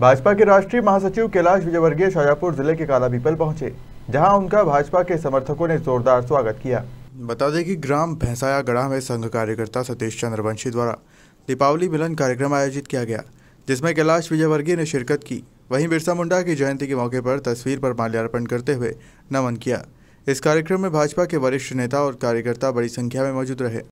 भाजपा के राष्ट्रीय महासचिव कैलाश विजयवर्गीय शाजापुर जिले के काला पीपल पहुंचे जहां उनका भाजपा के समर्थकों ने जोरदार स्वागत किया बता दें कि ग्राम भैंसाया गढ़ा में संघ कार्यकर्ता सतीश चंद्र वंशी द्वारा दीपावली मिलन कार्यक्रम आयोजित किया गया जिसमें कैलाश विजयवर्गीय ने शिरकत की वहीं बिरसा मुंडा की जयंती के मौके पर तस्वीर पर माल्यार्पण करते हुए नमन किया इस कार्यक्रम में भाजपा के वरिष्ठ नेता और कार्यकर्ता बड़ी संख्या में मौजूद रहे